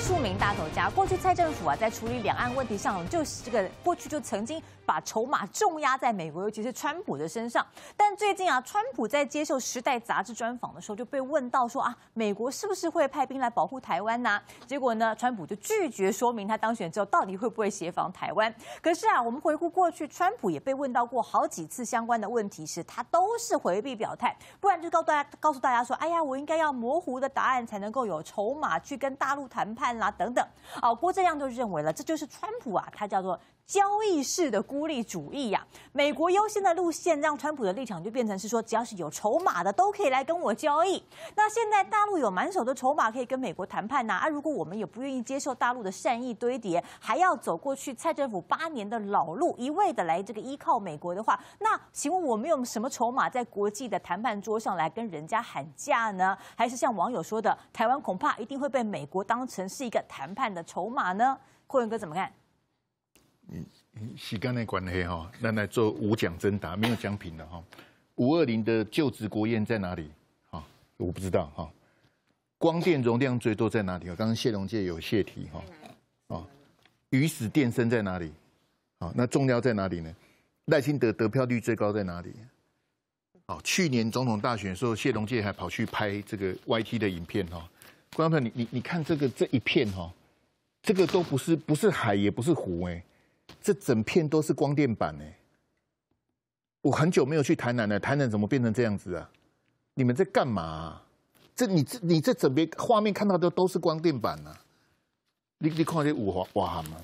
数名大头家，过去蔡政府啊，在处理两岸问题上，就是这个过去就曾经把筹码重压在美国，尤其是川普的身上。但最近啊，川普在接受《时代》杂志专访的时候，就被问到说啊，美国是不是会派兵来保护台湾呢？结果呢，川普就拒绝说明他当选之后到底会不会协防台湾。可是啊，我们回顾过去，川普也被问到过好几次相关的问题时，他都是回避表态，不然就告诉大家告诉大家说，哎呀，我应该要模糊的答案才能够有筹码去跟大陆谈判。啦等等，啊，郭正亮就认为了，这就是川普啊，他叫做。交易式的孤立主义呀，美国优先的路线，让川普的立场就变成是说，只要是有筹码的，都可以来跟我交易。那现在大陆有满手的筹码可以跟美国谈判呐，啊，如果我们也不愿意接受大陆的善意堆叠，还要走过去蔡政府八年的老路，一味的来这个依靠美国的话，那请问我们用什么筹码在国际的谈判桌上来跟人家喊价呢？还是像网友说的，台湾恐怕一定会被美国当成是一个谈判的筹码呢？霍云哥怎么看？洗干的关黑哈，那来做无奖征答，没有奖品的哈。五二零的就职国宴在哪里？哈，我不知道哈。光电容量最多在哪里？刚刚谢龙介有泄题哈。啊，鱼死电生在哪里？啊，那重量在哪里呢？赖清德得票率最高在哪里？好，去年总统大选时候，谢龙介还跑去拍这个 YT 的影片哈。朋友，你你你看这个这一片哈，这个都不是不是海也不是湖哎。这整片都是光电板哎！我很久没有去台南了，台南怎么变成这样子啊？你们在干嘛？啊？这你这你这整片画面看到的都是光电板啊！你你看这五华瓦罕吗？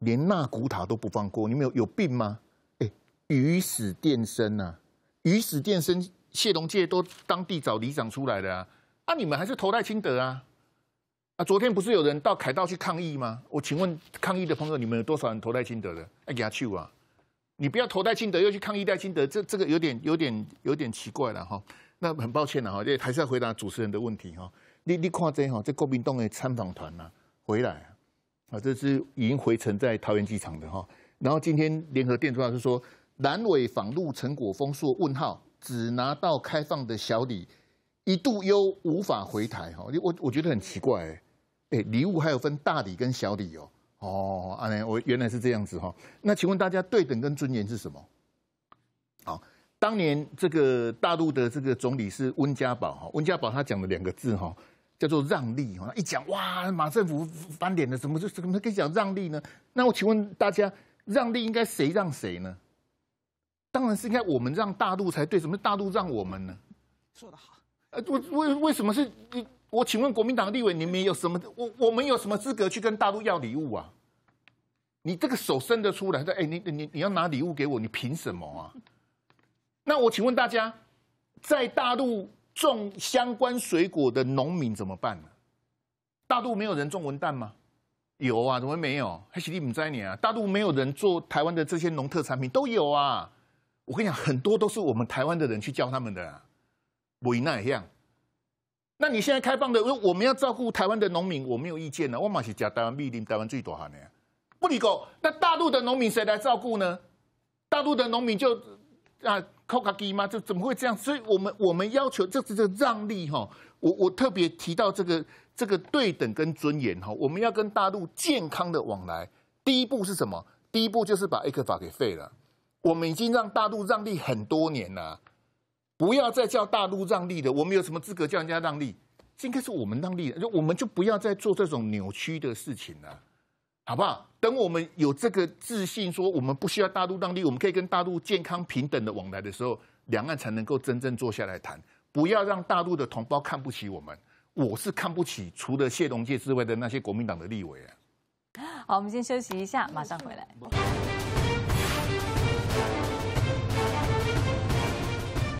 连那古塔都不放过，你们有有病吗？哎，鱼死电生啊！鱼死电生，谢龙介都当地找里长出来的啊！啊，你们还是投胎青德啊？啊，昨天不是有人到凯道去抗议吗？我请问抗议的朋友，你们有多少人投戴金德的？哎他去啊！你不要投戴金德，又去抗议戴金德，这这个有点有点有点奇怪了哈。那很抱歉了哈，这还是要回答主持人的问题哈。你你看这哈，这国民党的参访团呐回来啊，这是已经回程在桃园机场的哈。然后今天联合电传是说，南委访陆成果丰硕问号只拿到开放的小李，一度又无法回台哈。我我觉得很奇怪哎。哎，礼物还有分大礼跟小礼哦。哦，阿南，我原来是这样子哈。那请问大家对等跟尊严是什么？好，当年这个大陆的这个总理是温家宝哈，温家宝他讲了两个字哈，叫做让利哈。一讲哇，马政府翻脸了，怎么就怎么可以讲让利呢？那我请问大家，让利应该谁让谁呢？当然是应该我们让大陆才对，怎么大陆让我们呢？说得好。呃，为为为什么是你？我请问国民党立委，你们有什么？我我们有什么资格去跟大陆要礼物啊？你这个手伸得出来，说哎，你你你要拿礼物给我，你凭什么啊？那我请问大家，在大陆种相关水果的农民怎么办呢？大陆没有人种文旦吗？有啊，怎么没有？还喜力不摘你啊？大陆没有人做台湾的这些农特产品都有啊。我跟你讲，很多都是我们台湾的人去教他们的，啊，内一样。那你现在开放的，我我们要照顾台湾的农民，我没有意见呢。我马是加台湾命令，台湾最多哈呢。不你够，那大陆的农民谁来照顾呢？大陆的农民就啊扣咖鸡吗？就怎么会这样？所以我们我们要求这这这让利哈。我我特别提到这个这个对等跟尊严哈。我们要跟大陆健康的往来，第一步是什么？第一步就是把 A 克法给废了。我们已经让大陆让利很多年了。不要再叫大陆让利的，我们有什么资格叫人家让利？这应该是我们让利，就我们就不要再做这种扭曲的事情了，好不好？等我们有这个自信，说我们不需要大陆让利，我们可以跟大陆健康平等的往来的时候，两岸才能够真正坐下来谈。不要让大陆的同胞看不起我们，我是看不起除了谢龙介之外的那些国民党的立委啊。好，我们先休息一下，马上回来。